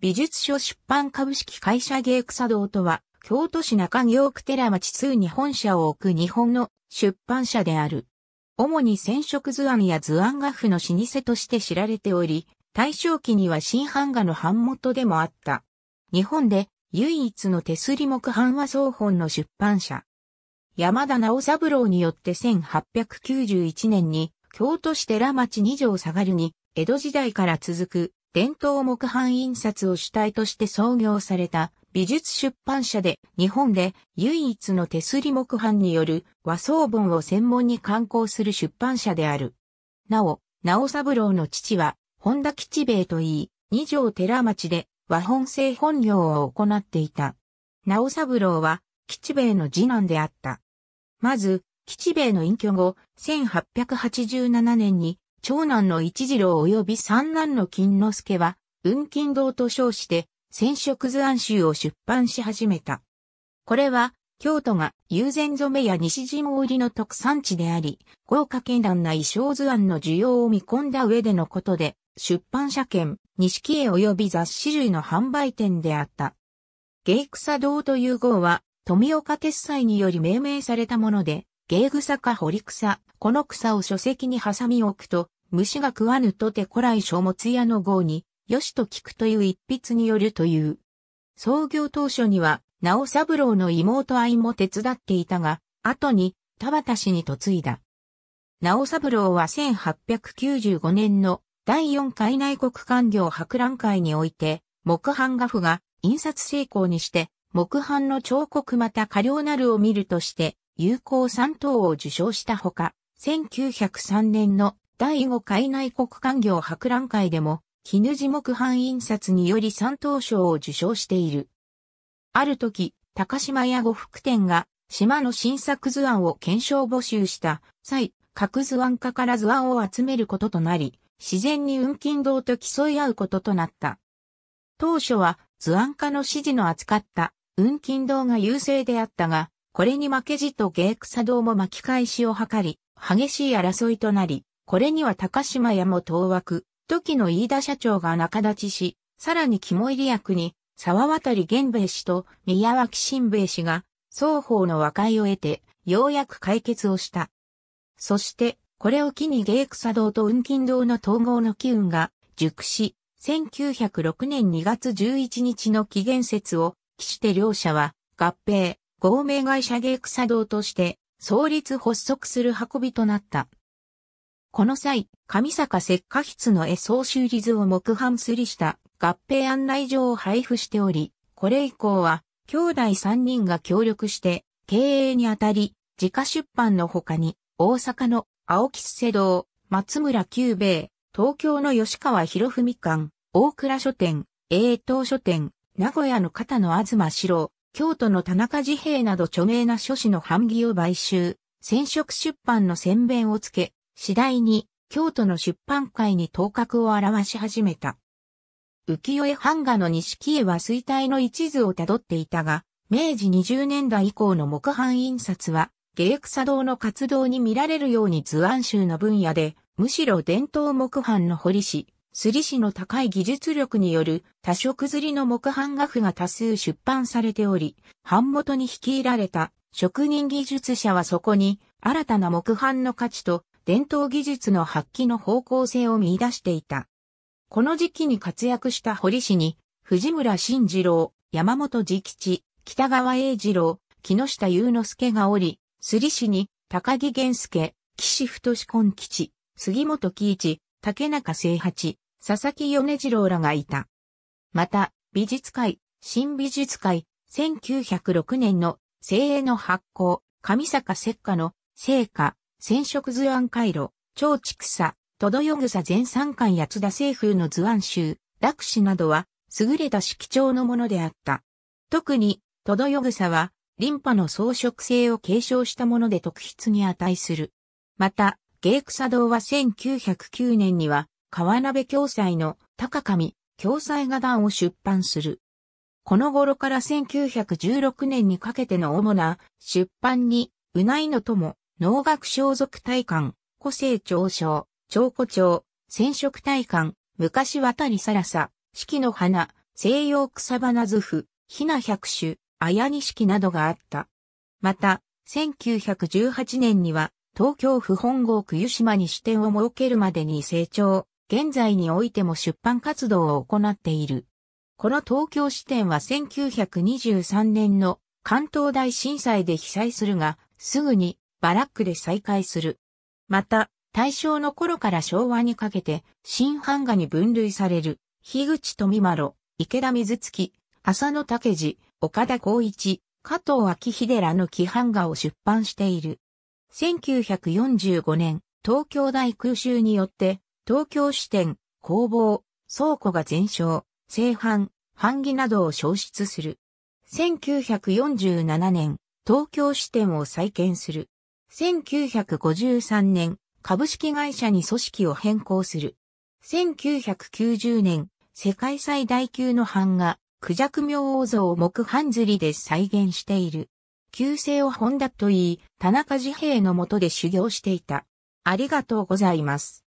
美術書出版株式会社芸草堂とは、京都市中京区寺町通に本社を置く日本の出版社である。主に染色図案や図案画布の老舗として知られており、大正期には新版画の版元でもあった。日本で唯一の手すり木版画総本の出版社。山田直三郎によって1891年に京都市寺町二条下がるに江戸時代から続く伝統木版印刷を主体として創業された美術出版社で日本で唯一の手すり木版による和装本を専門に刊行する出版社である。なお、直三郎の父は本田吉兵衛といい、二条寺町で和本製本業を行っていた。直三郎は吉兵衛の次男であった。まず、吉兵衛の隠居後、1887年に長男の一次郎及び三男の金之助は、雲金堂と称して、染色図案集を出版し始めた。これは、京都が友禅染めや西陣織の特産地であり、豪華絢爛な衣装図案の需要を見込んだ上でのことで、出版社兼、錦絵及び雑誌類の販売店であった。芸草堂という号は、富岡鉄斎により命名されたもので、芸草か堀草、この草を書籍に挟み置くと、虫が食わぬとて古来書物屋の号に、よしと聞くという一筆によるという。創業当初には、直三郎の妹愛も手伝っていたが、後に田畑氏に嫁いだ。直三郎は1895年の第4回内国官業博覧会において、木版画譜が印刷成功にして、木版の彫刻また過量なるを見るとして、有効三等を受賞したほか、1903年の第5回内国官業博覧会でも、絹地木版印刷により三等賞を受賞している。ある時、高島屋呉服店が、島の新作図案を検証募集した際、各図案家から図案を集めることとなり、自然に運金堂と競い合うこととなった。当初は図案家の指示の扱った運金堂が優勢であったが、これに負けじと芸草堂も巻き返しを図り、激しい争いとなり、これには高島屋も当枠、時の飯田社長が仲立ちし、さらに肝入り役に、沢渡源兵衛氏と宮脇新兵衛氏が、双方の和解を得て、ようやく解決をした。そして、これを機に芸草堂と雲金堂の統合の機運が熟し、1906年2月11日の期限節を期して両者は合併、合名会社芸草堂として創立発足する運びとなった。この際、上坂石化筆の絵総修理図を木版すりした合併案内状を配布しており、これ以降は、兄弟3人が協力して、経営にあたり、自家出版の他に、大阪の青木瀬堂、松村久兵衛、東京の吉川博文館、大倉書店、栄東書店、名古屋の片野東四郎、京都の田中治平など著名な書士の版木を買収、染色出版の宣弁をつけ、次第に京都の出版界に頭角を表し始めた。浮世絵版画の錦絵は衰退の一途をたどっていたが、明治20年代以降の木版印刷は、芸草堂の活動に見られるように図案集の分野で、むしろ伝統木版の彫りし。すり師の高い技術力による多色刷りの木版画譜が多数出版されており、版元に率いられた職人技術者はそこに新たな木版の価値と伝統技術の発揮の方向性を見出していた。この時期に活躍した堀氏に、藤村慎二郎、山本直吉、北川栄二郎、木下雄之助がおり、すり師に高木源介、岸太根吉、杉本喜一、竹中清八、佐々木米次郎らがいた。また、美術会、新美術会、1906年の精鋭の発行、上坂石化の成果、染色図案回路、超畜草、とどよぐさ全三巻八津田清風の図案集、楽史などは、優れた色調のものであった。特に、とどよぐさは、リンパの装飾性を継承したもので特筆に値する。また、芸草堂は1909年には、川鍋共済の高上共済画壇を出版する。この頃から1916年にかけての主な出版に、うないの友、農学装束大観、個性長章、長古長、染色大観、昔渡りさらさ、四季の花、西洋草花図譜、ひな百種、綾錦などがあった。また、1918年には、東京府本郷区湯島に支店を設けるまでに成長。現在においても出版活動を行っている。この東京支店は1923年の関東大震災で被災するが、すぐにバラックで再開する。また、大正の頃から昭和にかけて、新版画に分類される、樋口富丸、池田水月、浅野武次、岡田光一、加藤明秀らの規版画を出版している。1945年、東京大空襲によって東京支店、工房、倉庫が全焼、製版、版木などを消失する。1947年、東京支店を再建する。1953年、株式会社に組織を変更する。1990年、世界最大級の版画、クジャク明王像を木版釣りで再現している。旧姓を本田と言い、田中治平のもとで修行していた。ありがとうございます。